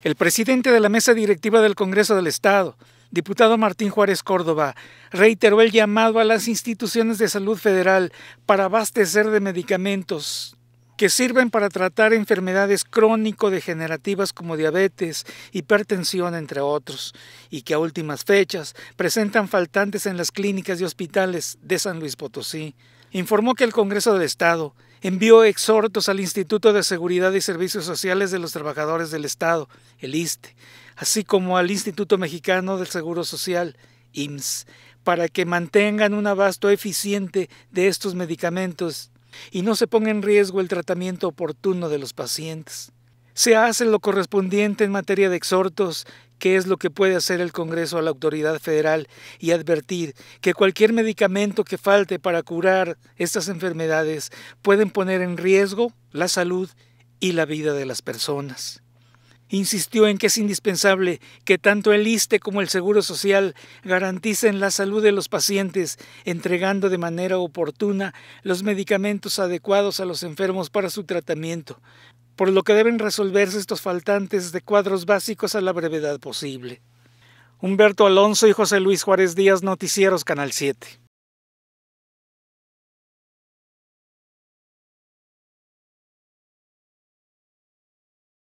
El presidente de la mesa directiva del Congreso del Estado, diputado Martín Juárez Córdoba, reiteró el llamado a las instituciones de salud federal para abastecer de medicamentos que sirven para tratar enfermedades crónico-degenerativas como diabetes, hipertensión, entre otros, y que a últimas fechas presentan faltantes en las clínicas y hospitales de San Luis Potosí informó que el Congreso del Estado envió exhortos al Instituto de Seguridad y Servicios Sociales de los Trabajadores del Estado, el ISTE, así como al Instituto Mexicano del Seguro Social, IMSS, para que mantengan un abasto eficiente de estos medicamentos y no se ponga en riesgo el tratamiento oportuno de los pacientes. Se hace lo correspondiente en materia de exhortos qué es lo que puede hacer el Congreso a la autoridad federal y advertir que cualquier medicamento que falte para curar estas enfermedades pueden poner en riesgo la salud y la vida de las personas. Insistió en que es indispensable que tanto el ISTE como el Seguro Social garanticen la salud de los pacientes, entregando de manera oportuna los medicamentos adecuados a los enfermos para su tratamiento, por lo que deben resolverse estos faltantes de cuadros básicos a la brevedad posible. Humberto Alonso y José Luis Juárez Díaz, Noticieros Canal 7.